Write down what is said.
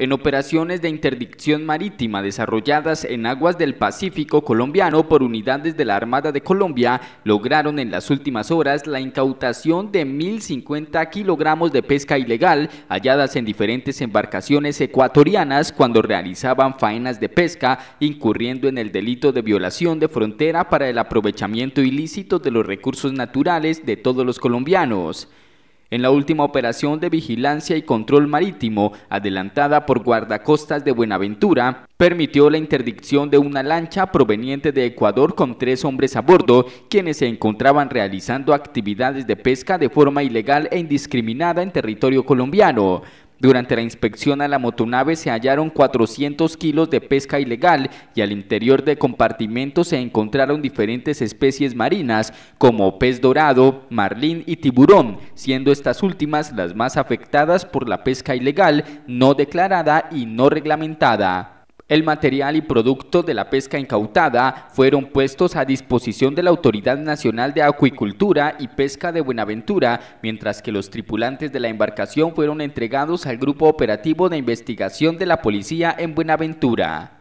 en operaciones de interdicción marítima desarrolladas en aguas del Pacífico colombiano por unidades de la Armada de Colombia, lograron en las últimas horas la incautación de 1.050 kilogramos de pesca ilegal halladas en diferentes embarcaciones ecuatorianas cuando realizaban faenas de pesca, incurriendo en el delito de violación de frontera para el aprovechamiento ilícito de los recursos naturales de todos los colombianos en la última operación de vigilancia y control marítimo adelantada por guardacostas de Buenaventura, permitió la interdicción de una lancha proveniente de Ecuador con tres hombres a bordo, quienes se encontraban realizando actividades de pesca de forma ilegal e indiscriminada en territorio colombiano. Durante la inspección a la motonave se hallaron 400 kilos de pesca ilegal y al interior de compartimentos se encontraron diferentes especies marinas como pez dorado, marlín y tiburón, siendo estas últimas las más afectadas por la pesca ilegal no declarada y no reglamentada. El material y producto de la pesca incautada fueron puestos a disposición de la Autoridad Nacional de Acuicultura y Pesca de Buenaventura, mientras que los tripulantes de la embarcación fueron entregados al Grupo Operativo de Investigación de la Policía en Buenaventura.